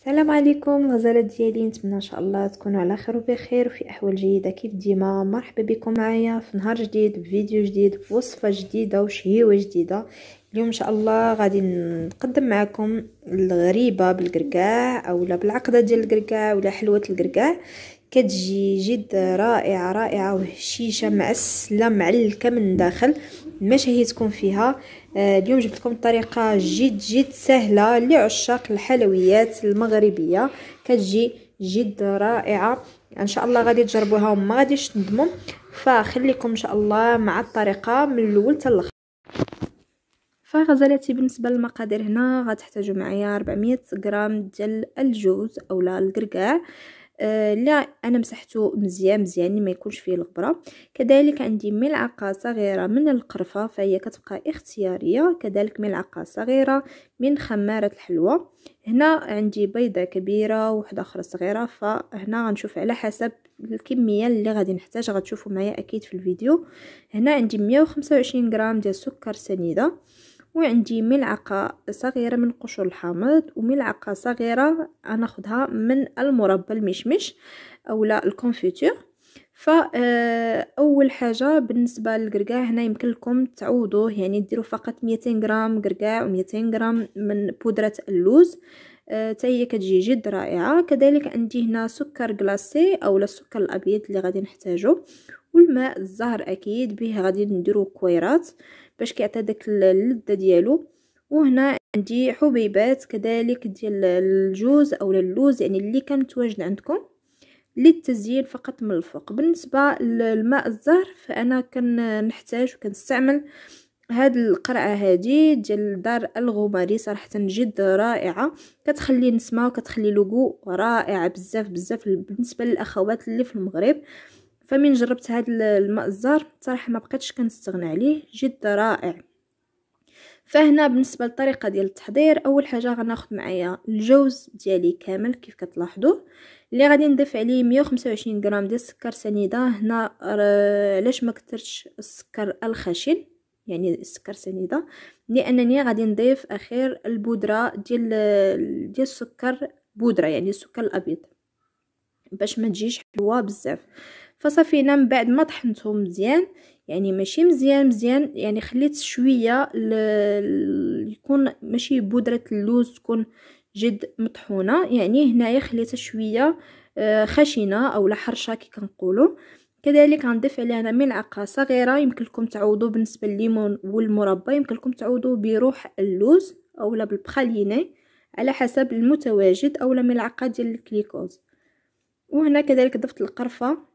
السلام عليكم الغزالات ديالي نتمنى ان شاء الله تكونوا على خير وبخير وفي احوال جيده كيف ديما مرحبا بكم معايا في نهار جديد بفيديو جديد بوصفه جديده وشهيوه جديده اليوم ان شاء الله غادي نقدم معكم الغريبه بالكركاع اولا بالعقده ديال الكركاع ولا حلوه الكركاع كتجي جد رائعه رائعه وهشيشه معسله معلكه من الداخل المشاهي تكون فيها آه اليوم جبت لكم طريقه جد جد سهله لعشاق الحلويات المغربيه كتجي جد رائعه ان شاء الله غادي تجربوها وما غاديش تندموا فخليكم ان شاء الله مع الطريقه من الاول حتى الاخر فغزلاتي بالنسبه للمقادير هنا غتحتاجوا معايا 400 غرام ديال الجوز اولا الكركاع آه، لا انا مسحته مزيان مزيان ما يكونش فيه الغبره كذلك عندي ملعقه صغيره من القرفه فهي كتبقى اختياريه كذلك ملعقه صغيره من خماره الحلوى هنا عندي بيضه كبيره وحده اخرى صغيره فهنا غنشوف على حسب الكميه اللي غادي نحتاج غتشوفوا معايا اكيد في الفيديو هنا عندي 125 غرام ديال سكر سنيده وعندي ملعقة صغيرة من قشور الحامض وملعقة صغيرة اخذها من المربى المشمش اولا الكونفيتور آه، اول حاجه بالنسبه للقرقاع هنا يمكن لكم تعوضوه يعني ديروا فقط 200 غرام قرقاع و200 غرام من بودره اللوز حتى آه، هي كتجي جد رائعه كذلك عندي هنا سكر كلاصي اولا السكر الابيض اللي غادي نحتاجه والماء الزهر اكيد به غادي نديرو كويرات باش كيعطي داك اللذه ديالو وهنا عندي حبيبات كذلك ديال الجوز او اللوز يعني اللي كان متواجد عندكم للتزيين فقط من الفوق بالنسبه للماء الزهر فانا كنحتاج وكنستعمل هاد القرعه هادي ديال دار الغماري صراحه جد رائعه كتخلي نسمه وكتخلي لوغو رائعه بزاف بزاف بالنسبه للاخوات اللي في المغرب فمن جربت هذا الماء الزار صراحه ما بقيتش كنستغنى عليه جد رائع فهنا بالنسبه للطريقه ديال التحضير اول حاجه غناخذ معايا الجوز ديالي كامل كيف كتلاحظوا اللي غادي نضيف عليه 125 غرام ديال السكر سنيده هنا آه، علاش ما كثرتش السكر الخشن يعني السكر سنيده لانني غادي نضيف اخير البودره ديال ديال السكر بودره يعني السكر الابيض باش ما تجيش حلوه بزاف فصافي انا من بعد ما طحنتهم مزيان يعني ماشي مزيان مزيان يعني خليت شويه ل... يكون ماشي بودره اللوز تكون جد مطحونه يعني هنايا خليتها شويه آه، خشنه او لا حرشه كي كنقولوا كذلك غنضيف عليها انا ملعقه صغيره يمكن لكم تعوضوا بالنسبه للليمون والمربى يمكن لكم تعوضوا بروح اللوز اولا بالبخاليني على حسب المتواجد اولا ملعقه ديال الكليكوز وهنا كذلك ضفت القرفه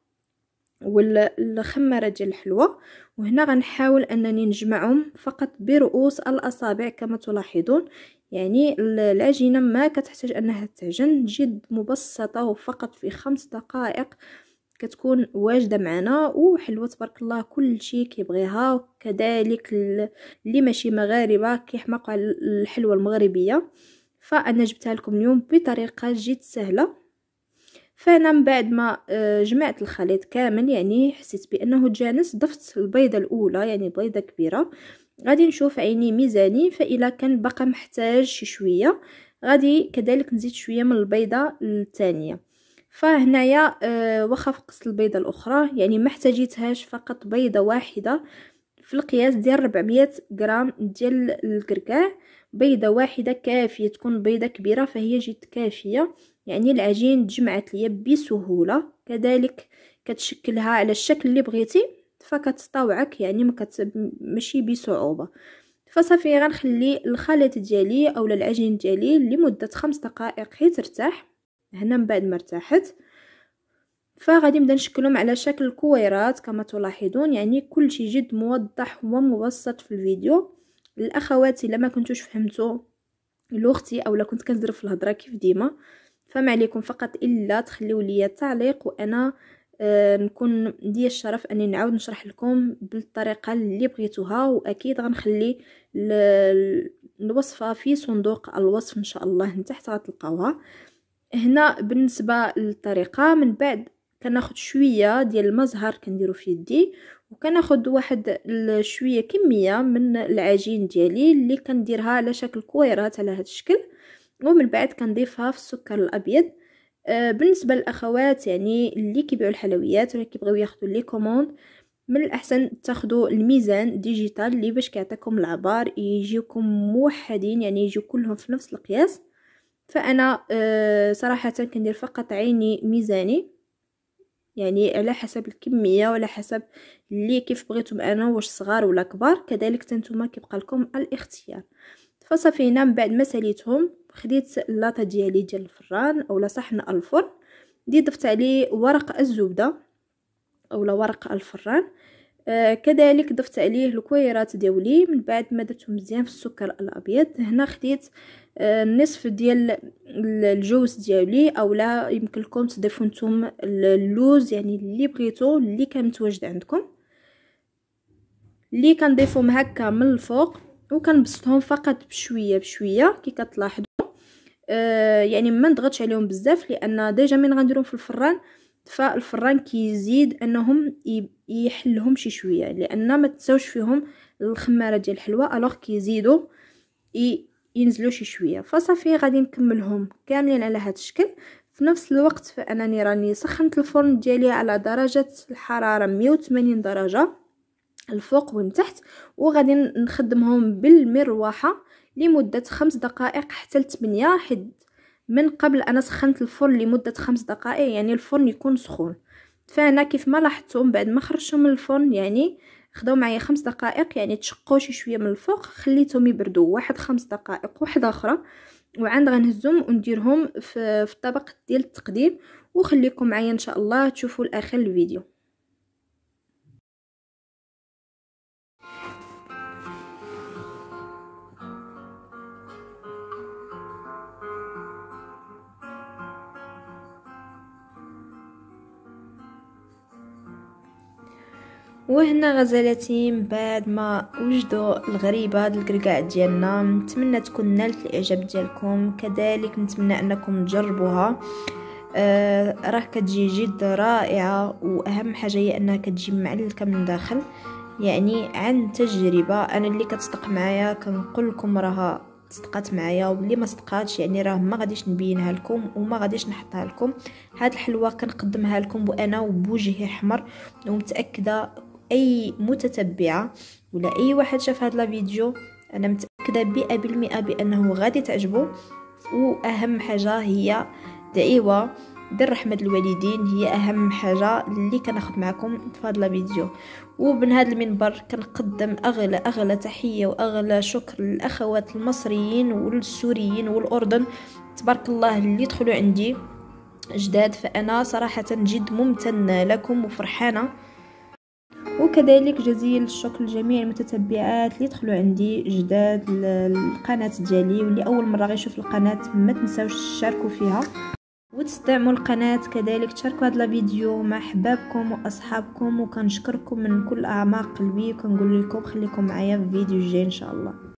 والخمارة ديال الحلوى وهنا غنحاول انني نجمعهم فقط برؤوس الاصابع كما تلاحظون يعني العجينه ما كتحتاج انها تعجن جد مبسطه وفقط في خمس دقائق كتكون واجده معنا وحلوه تبارك الله كل شيء كيبغيها كذلك اللي ماشي مغاربه كيحماقوا على الحلوه المغربيه فانا جبتها لكم اليوم بطريقه جد سهله فانا من بعد ما آه، جمعت الخليط كامل يعني حسيت بانه جانس ضفت البيضه الاولى يعني بيضه كبيره غادي نشوف عيني ميزاني فإلا كان بقى محتاج شي شويه غادي كذلك نزيد شويه من البيضه الثانيه فهنايا أه واخا فقست البيضه الاخرى يعني ما احتاجيتهاش فقط بيضه واحده في القياس ديال 400 غرام ديال الكركاع بيضة واحدة كافية تكون بيضة كبيرة فهي جد كافية يعني العجين تجمعت ليا بسهولة كذلك كتشكلها على الشكل اللي بغيتي فكتطوعك يعني ما ماشي بصعوبه فصافي غنخلي الخليط ديالي اولا العجين ديالي لمده خمس دقائق حيت ارتاح هنا من بعد ما ارتاحت فغادي نبدا نشكلهم على شكل كويرات كما تلاحظون يعني كل شيء جد موضح ومبسط في الفيديو الاخوات الا ما كنتوش فهمتو لوختي اولا كنت كنزرف الهضره كيف ديما فما عليكم فقط الا تخليو لي تعليق وانا آه، نكون ليا الشرف اني نعاود نشرح لكم بالطريقه اللي بغيتوها واكيد غنخلي الوصفه في صندوق الوصف ان شاء الله من تحت غتلقاوها هنا بالنسبه للطريقه من بعد كناخذ شويه ديال المزهر كنديرو في يدي وكناخد واحد شويه كميه من العجين ديالي اللي كنديرها على شكل كويرات على هذا الشكل ومن بعد كنضيفها في السكر الابيض آه، بالنسبه للاخوات يعني اللي كيبيعوا الحلويات ولا كيبغيو ياخذوا لي كوموند من الاحسن تاخذوا الميزان ديجيتال اللي باش كيعطيكم العبار يجيوكم موحدين يعني يجيو كلهم في نفس القياس فانا آه، صراحه كندير فقط عيني ميزاني يعني على حسب الكميه وعلى حسب اللي كيف بغيتم انا واش صغار ولا كبار كذلك تنتوما كيبقى لكم الاختيار فصافي هنا من بعد ما ساليتهم خديت اللاطه ديالي ديال الفران اولا صحن الفرن دي ضفت عليه ورق الزبده اولا ورق الفران آه كذلك ضفت عليه الكويرات ديولي من بعد ما درتهم مزيان في السكر الابيض هنا خديت آه نصف ديال الجوز ديالي اولا يمكن لكم تضيفوا نتوما اللوز يعني اللي بغيتو اللي كان متواجد عندكم اللي كنضيفهم هكا من الفوق وكنبسطهم فقط بشويه بشويه كي كتلاحظوا آه يعني ما نضغطش عليهم بزاف لان ديجا من غنديرهم في الفران فالفران كيزيد انهم يحلهم شي شويه لان ما تساوش فيهم الخماره ديال الحلوى الوغ كيزيدوا ينزلوا شي شويه فصافي غادي نكملهم كاملين على هذا الشكل في نفس الوقت فانني راني سخنت الفرن ديالي على درجه الحراره 180 درجه الفوق والتحت وغادي نخدمهم بالمروحه لمده خمس دقائق حتى ل 8 حيت من قبل انا سخنت الفرن لمده خمس دقائق يعني الفرن يكون سخون فانا كيف ما لاحظتم بعد ما خرجتهم من الفرن يعني خداو معايا خمس دقائق يعني تشقوا شي شويه من الفوق خليتهم يبردوا واحد خمس دقائق واحده اخرى وعند غنهزهم ونديرهم في الطبق ديال التقديم وخليكم معايا ان شاء الله تشوفوا الاخر الفيديو وهنا غزلاتي من بعد ما وجدوا الغريبه هاد الكركاع ديالنا نتمنى تكون نالت الاعجاب ديالكم كذلك نتمنى انكم تجربوها آه راه كتجي جد رائعه واهم حاجه هي انها كتجي معلكه من الداخل يعني عن تجربه انا اللي كتصدق معايا كنقول لكم راها صدقات معايا واللي ما صدقاتش يعني راه ما غاديش نبينها لكم وما غاديش نحطها لكم هاد الحلوه كنقدمها لكم وانا وبوجهي احمر ومتاكده اي متتبعه ولا اي واحد شاف هاد الفيديو انا متاكده مئة بالمئة بانه غادي تعجبو واهم حاجه هي دعيوه دير رحمه الوالدين هي اهم حاجه اللي كناخد معكم في هذا الفيديو ومن هاد المنبر كنقدم اغلى اغلى تحيه واغلى شكر للاخوات المصريين والسوريين والاردن تبارك الله اللي دخلوا عندي جداد فانا صراحه جد ممتنه لكم وفرحانه وكذلك جزيل الشكر لجميع المتتبعات اللي دخلوا عندي جداد للقناه ديالي واللي أول مرة غيشوف القناة ما تنساوش تشاركوا فيها وتستعملوا القناة كذلك تشاركوا هذا الفيديو مع حبابكم وأصحابكم وكنشكركم من كل أعماق قلبي وكنقول لكم خليكم معايا في فيديو جاي إن شاء الله